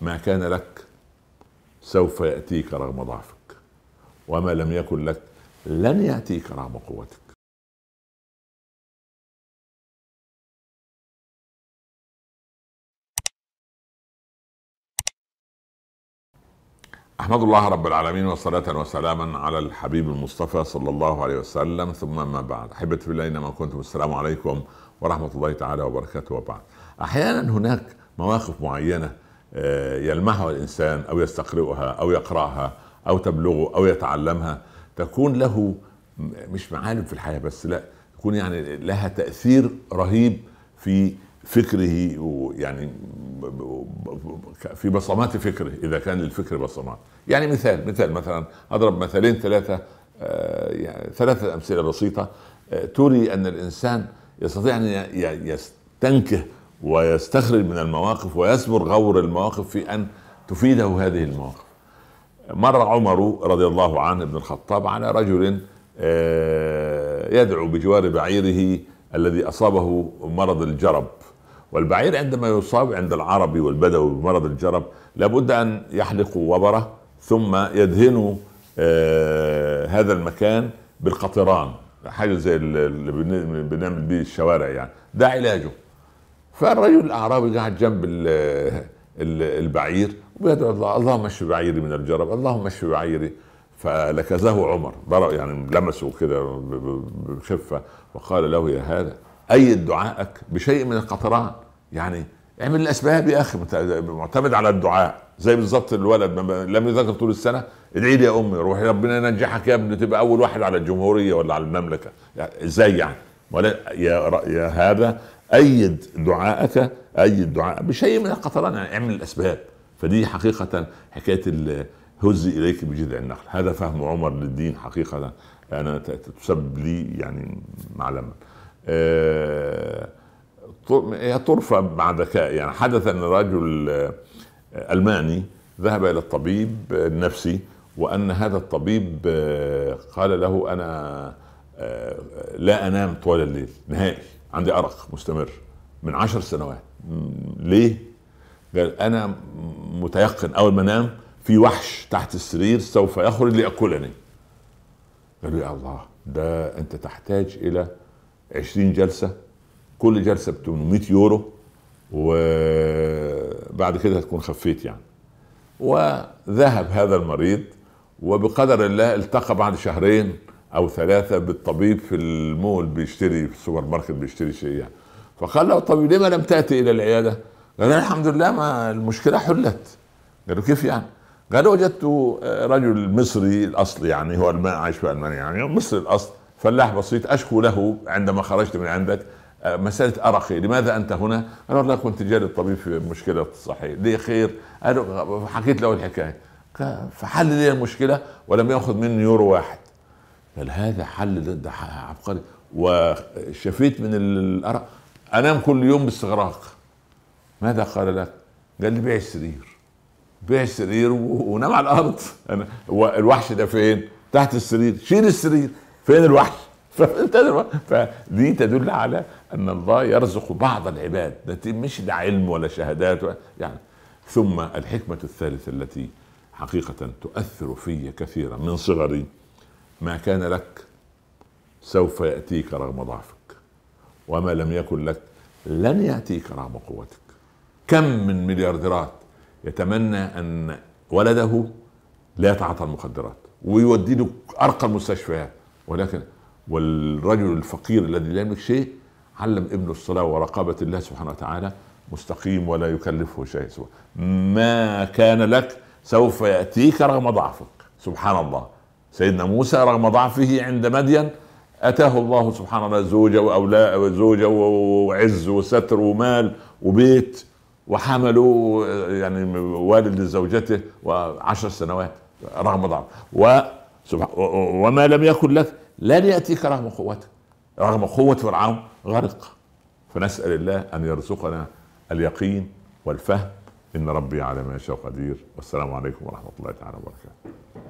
ما كان لك سوف ياتيك رغم ضعفك وما لم يكن لك لن ياتيك رغم قوتك احمد الله رب العالمين وصلاة وسلاما على الحبيب المصطفى صلى الله عليه وسلم ثم ما بعد احبتي في الله اينما كنتم السلام عليكم ورحمة الله تعالى وبركاته وبعد احيانا هناك مواقف معينة آه، يلمحها الانسان او يستقرئها او يقراها او تبلغه او يتعلمها تكون له مش معالم في الحياه بس لا تكون يعني لها تاثير رهيب في فكره ويعني في بصمات فكره اذا كان للفكر بصمات يعني مثال مثال مثلا اضرب مثالين ثلاثه يعني ثلاثه امثله بسيطه آه، تري ان الانسان يستطيع ان يستنكه ويستخرج من المواقف ويصبر غور المواقف في ان تفيده هذه المواقف مر عمر رضي الله عنه ابن الخطاب على رجل آه، يدعو بجوار بعيره الذي اصابه مرض الجرب والبعير عندما يصاب عند العربي والبدوي بمرض الجرب لابد ان يحلقوا وبره ثم يدهنوا آه، هذا المكان بالقطران حاجه زي اللي بنعمل به الشوارع يعني ده علاجه فالرجل الاعرابي قاعد جنب البعير وبيدعو الله اللهم اشف بعيري من الجرب اللهم اشف بعيري فلكزه عمر يعني لمسه كده بخفه وقال له يا هذا ايد دعائك بشيء من القطران يعني اعمل الاسباب يا اخي معتمد على الدعاء زي بالظبط الولد لم يذكر طول السنه ادعي لي يا امي روحي ربنا ينجحك يا ابني تبقى اول واحد على الجمهوريه ولا على المملكه يعني ازاي يعني ولا يا, يا هذا أيد دعائك أيد دعاء بشيء من القطران يعني اعمل الأسباب فدي حقيقة حكاية هز إليك بجذع النخل هذا فهم عمر للدين حقيقة أنا تسبب لي يعني معلما آه، هي طرفة مع ذكاء يعني حدث أن رجل آه، ألماني ذهب إلى الطبيب النفسي وأن هذا الطبيب آه، قال له أنا آه، لا انام طوال الليل نهائي عندي ارق مستمر من عشر سنوات ليه؟ قال انا متيقن اول ما انام في وحش تحت السرير سوف يخرج لياكلني قال يا الله ده انت تحتاج الى 20 جلسه كل جلسه ب 800 يورو وبعد كده هتكون خفيت يعني وذهب هذا المريض وبقدر الله التقى بعد شهرين او ثلاثه بالطبيب في المول بيشتري في السوبر ماركت بيشتري شيء يعني فقال له طب لما لم تاتي الى العياده؟ قال الحمد لله ما المشكله حلت قال له كيف يعني؟ قال وجدت رجل مصري الاصل يعني هو عايش في المانيا يعني مصري الاصل فلاح بسيط اشكو له عندما خرجت من عندك آه، مسألة أرقي لماذا أنت هنا؟ قال والله كنت جاري الطبيب في مشكلة صحية لي خير؟ قالوا حكيت له الحكاية فحل لي المشكلة ولم يأخذ مني يورو واحد قال هذا حل ده عبقري وشفيت من الارق انام كل يوم باستغراق ماذا قال لك؟ قال لي بيع السرير بيع السرير ونام على الارض انا الوحش ده فين؟ تحت السرير شيل السرير فين الوحش؟ فدي تدل على ان الله يرزق بعض العباد مش لعلم ولا شهادات يعني ثم الحكمه الثالثه التي حقيقه تؤثر في كثيرا من صغري ما كان لك سوف يأتيك رغم ضعفك وما لم يكن لك لن يأتيك رغم قوتك كم من مليارديرات يتمنى أن ولده لا يتعاطى المخدرات ويودي له أرقى المستشفيات ولكن والرجل الفقير الذي لا يملك شيء علم ابنه الصلاة ورقابة الله سبحانه وتعالى مستقيم ولا يكلفه شيء سوى ما كان لك سوف يأتيك رغم ضعفك سبحان الله سيدنا موسى رغم ضعفه عند مدين اتاه الله سبحان الله زوجه واولاء وزوجه وعز وستر ومال وبيت وحمله يعني والد لزوجته وعشر سنوات رغم ضعف و وما لم يكن لك لن ياتيك رغم قوتك رغم قوه فرعون غرق فنسال الله ان يرزقنا اليقين والفهم ان ربي على ما يشاء قدير والسلام عليكم ورحمه الله تعالى وبركاته